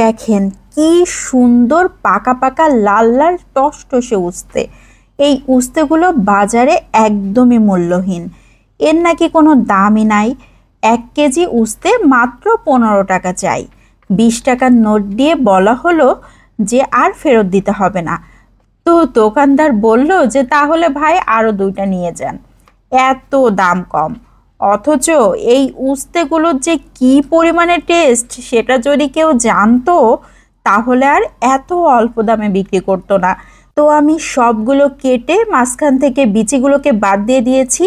দেখেন কি সুন্দর পাকা পাকা লাল লাল টসটসে উস্তে এই উস্তেগুলো বাজারে একদমই মূল্যহীন এর নাকি কোনো দামই নাই এক কেজি উস্তে মাত্র পনেরো টাকা চাই বিশ টাকার নোট দিয়ে বলা হলো যে আর ফেরত দিতে হবে না তো দোকানদার বলল যে তাহলে ভাই আরও দুইটা নিয়ে যান এত দাম কম অথচ এই উস্তেগুলোর যে কি পরিমাণে টেস্ট সেটা যদি কেউ জানতো তাহলে আর এত অল্প দামে বিক্রি করতো না তো আমি সবগুলো কেটে মাঝখান থেকে বিচিগুলোকে বাদ দিয়ে দিয়েছি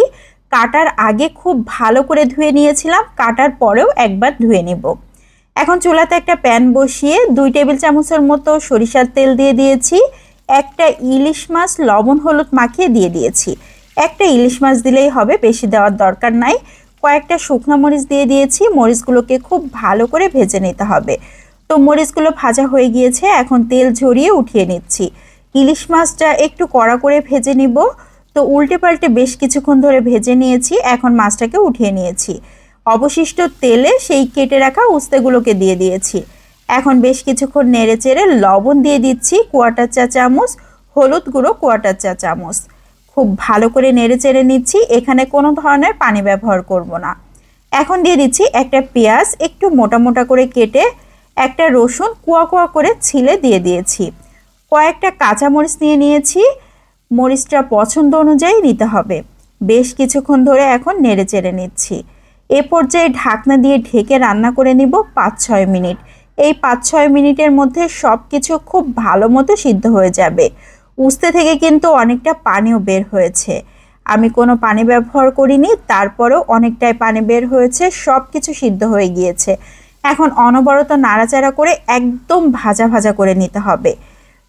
কাটার আগে খুব ভালো করে ধুয়ে নিয়েছিলাম কাটার পরেও একবার ধুয়ে নেব এখন চুলাতে একটা প্যান বসিয়ে দুই টেবিল চামচের মতো সরিষার তেল দিয়ে দিয়েছি একটা ইলিশ মাছ লবণ হলুদ মাখিয়ে দিয়ে দিয়েছি একটা ইলিশ মাছ দিলেই হবে বেশি দেওয়ার দরকার নাই কয়েকটা শুকনো মরিচ দিয়ে দিয়েছি মরিচগুলোকে খুব ভালো করে ভেজে নিতে হবে তো মরিচগুলো ভাজা হয়ে গিয়েছে এখন তেল ঝরিয়ে উঠিয়ে নিচ্ছি ইলিশ মাছটা একটু কড়া করে ভেজে নিব তো উল্টে পাল্টে বেশ কিছুক্ষণ ধরে ভেজে নিয়েছি এখন মাছটাকে উঠিয়ে নিয়েছি অবশিষ্ট তেলে সেই কেটে রাখা উস্তেগুলোকে দিয়ে দিয়েছি এখন বেশ কিছুক্ষণ নেড়ে চেড়ে লবণ দিয়ে দিচ্ছি কোয়াটার চা চামচ হলুদ গুঁড়ো কোয়াটার চা চামচ খুব ভালো করে নেড়ে চেড়ে নিচ্ছি এখানে কোনো ধরনের পানি ব্যবহার করব না এখন দিয়ে দিচ্ছি একটা পেঁয়াজ একটু মোটা মোটা করে কেটে একটা রসুন কুয়া কুয়া করে ছিলে দিয়ে দিয়েছি কয়েকটা কাঁচামরিচ নিয়ে নিয়েছি মরিচটা পছন্দ অনুযায়ী নিতে হবে বেশ কিছুক্ষণ ধরে এখন নেড়ে চেড়ে নিচ্ছি এ পর্যায়ে ঢাকনা দিয়ে ঢেকে রান্না করে নিব পাঁচ ছয় মিনিট এই পাঁচ ছয় মিনিটের মধ্যে সব কিছু খুব ভালো মতো সিদ্ধ হয়ে যাবে উস্তে থেকে কিন্তু অনেকটা পানিও বের হয়েছে আমি কোনো পানি ব্যবহার করিনি তারপরেও অনেকটাই পানি বের হয়েছে সব কিছু সিদ্ধ হয়ে গিয়েছে এখন অনবরত নাড়াচাড়া করে একদম ভাজা ভাজা করে নিতে হবে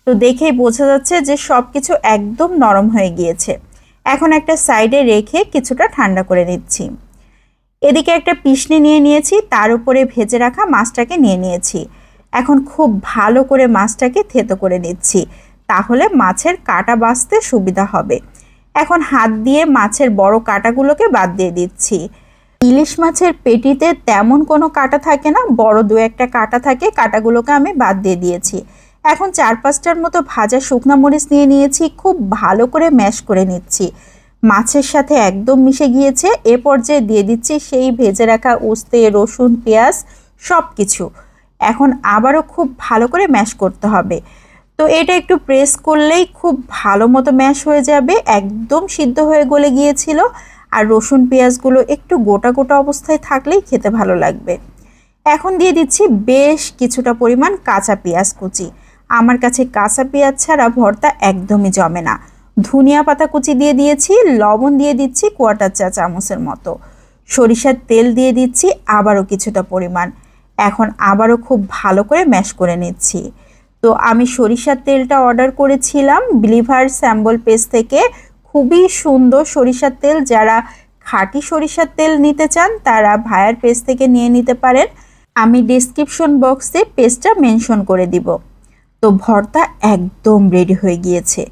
তো দেখেই বোঝা যাচ্ছে যে সব কিছু একদম নরম হয়ে গিয়েছে এখন একটা সাইডে রেখে কিছুটা ঠান্ডা করে নিচ্ছি এদিকে একটা পিসনি নিয়ে নিয়েছি তার উপরে ভেজে রাখা মাছটাকে নিয়ে নিয়েছি এখন খুব ভালো করে মাছটাকে থেতো করে নিচ্ছি তাহলে মাছের কাটা বাঁচতে সুবিধা হবে এখন হাত দিয়ে মাছের বড় কাটাগুলোকে বাদ দিয়ে দিচ্ছি ইলিশ মাছের পেটিতে তেমন কোনো কাটা থাকে না বড় দু একটা কাটা থাকে কাটাগুলোকে আমি বাদ দিয়ে দিয়েছি এখন চার পাঁচটার মতো ভাজা শুকনা মরিচ নিয়ে নিয়েছি খুব ভালো করে ম্যাশ করে নিচ্ছি মাছের সাথে একদম মিশে গিয়েছে এ পর্যায়ে দিয়ে দিচ্ছি সেই ভেজে রাখা উস্তে রসুন পেঁয়াজ সব কিছু এখন আবারও খুব ভালো করে ম্যাশ করতে হবে তো এটা একটু প্রেস করলেই খুব ভালো মতো ম্যাশ হয়ে যাবে একদম সিদ্ধ হয়ে গলে গিয়েছিল আর রসুন পেঁয়াজগুলো একটু গোটা গোটা অবস্থায় থাকলেই খেতে ভালো লাগবে এখন দিয়ে দিচ্ছি বেশ কিছুটা পরিমাণ কাঁচা পেঁয়াজ কুচি আমার কাছে কাঁচা পেঁয়াজ ছাড়া ভর্তা একদমই জমে না ধনিয়া পাতা কুচি দিয়ে দিয়েছি লবণ দিয়ে দিচ্ছি কোয়াটার চা চামচের মতো সরিষার তেল দিয়ে দিচ্ছি আবারও কিছুটা পরিমাণ এখন আবারও খুব ভালো করে ম্যাশ করে নিচ্ছি তো আমি সরিষার তেলটা অর্ডার করেছিলাম বিলিভার স্যাম্বল পেস্ট থেকে খুবই সুন্দর সরিষার তেল যারা খাঁটি সরিষার তেল নিতে চান তারা ভায়ার পেজ থেকে নিয়ে নিতে পারেন আমি ডিসক্রিপশন বক্সে পেস্টটা মেনশন করে দিব তো ভর্তা একদম রেডি হয়ে গিয়েছে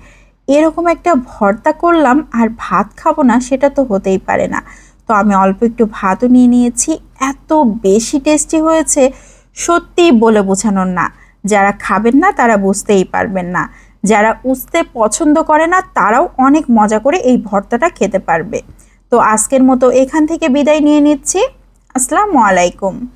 এরকম একটা ভর্তা করলাম আর ভাত খাবো না সেটা তো হতেই পারে না তো আমি অল্প একটু ভাতও নিয়ে নিয়েছি এত বেশি টেস্টি হয়েছে সত্যি বলে বোঝানোর না যারা খাবেন না তারা বুঝতেই পারবেন না যারা উঁচতে পছন্দ করে না তারাও অনেক মজা করে এই ভর্তাটা খেতে পারবে তো আজকের মতো এখান থেকে বিদায় নিয়ে নিচ্ছি আসসালামু আলাইকুম